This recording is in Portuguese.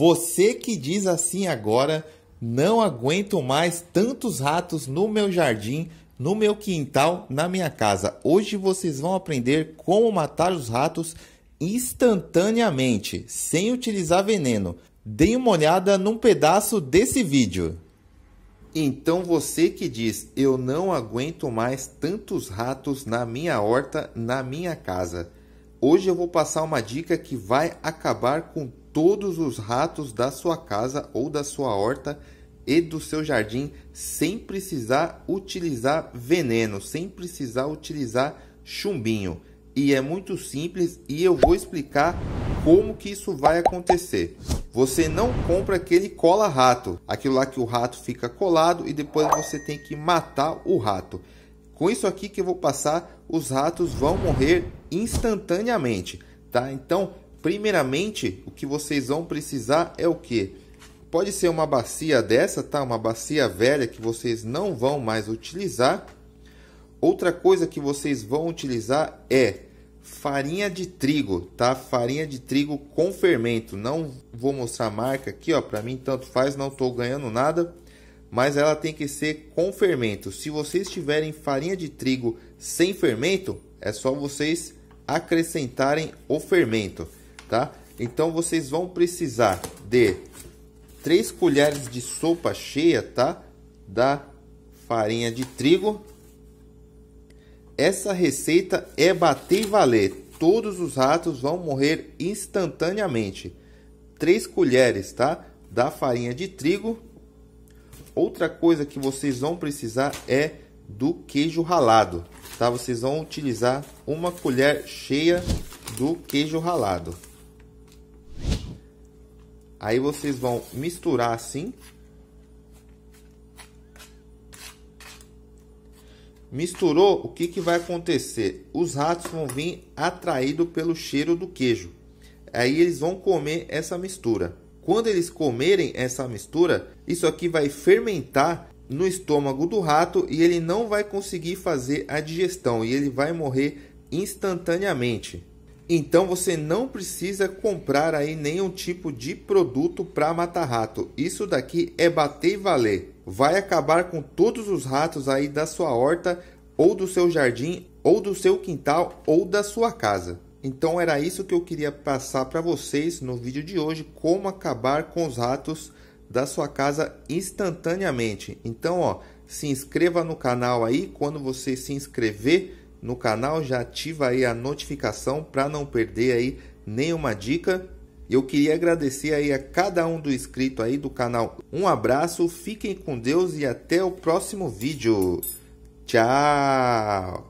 Você que diz assim agora, não aguento mais tantos ratos no meu jardim, no meu quintal, na minha casa. Hoje vocês vão aprender como matar os ratos instantaneamente, sem utilizar veneno. Deem uma olhada num pedaço desse vídeo. Então você que diz, eu não aguento mais tantos ratos na minha horta, na minha casa. Hoje eu vou passar uma dica que vai acabar com todos os ratos da sua casa ou da sua horta e do seu jardim sem precisar utilizar veneno, sem precisar utilizar chumbinho. E é muito simples e eu vou explicar como que isso vai acontecer. Você não compra aquele cola-rato, aquilo lá que o rato fica colado e depois você tem que matar o rato. Com isso aqui que eu vou passar, os ratos vão morrer instantaneamente, tá? Então, Primeiramente, o que vocês vão precisar é o que? Pode ser uma bacia dessa, tá? Uma bacia velha que vocês não vão mais utilizar. Outra coisa que vocês vão utilizar é farinha de trigo, tá? Farinha de trigo com fermento. Não vou mostrar a marca aqui, ó. Para mim tanto faz, não estou ganhando nada. Mas ela tem que ser com fermento. Se vocês tiverem farinha de trigo sem fermento, é só vocês acrescentarem o fermento tá? Então vocês vão precisar de 3 colheres de sopa cheia, tá? Da farinha de trigo. Essa receita é bater e valer. Todos os ratos vão morrer instantaneamente. 3 colheres, tá? Da farinha de trigo. Outra coisa que vocês vão precisar é do queijo ralado, tá? Vocês vão utilizar uma colher cheia do queijo ralado. Aí vocês vão misturar assim. Misturou, o que, que vai acontecer? Os ratos vão vir atraídos pelo cheiro do queijo. Aí eles vão comer essa mistura. Quando eles comerem essa mistura, isso aqui vai fermentar no estômago do rato e ele não vai conseguir fazer a digestão e ele vai morrer instantaneamente. Então você não precisa comprar aí nenhum tipo de produto para matar rato. Isso daqui é bater e valer. Vai acabar com todos os ratos aí da sua horta ou do seu jardim ou do seu quintal ou da sua casa. Então era isso que eu queria passar para vocês no vídeo de hoje, como acabar com os ratos da sua casa instantaneamente. Então, ó, se inscreva no canal aí, quando você se inscrever, no canal, já ativa aí a notificação para não perder aí nenhuma dica. Eu queria agradecer aí a cada um do inscrito aí do canal. Um abraço, fiquem com Deus e até o próximo vídeo. Tchau!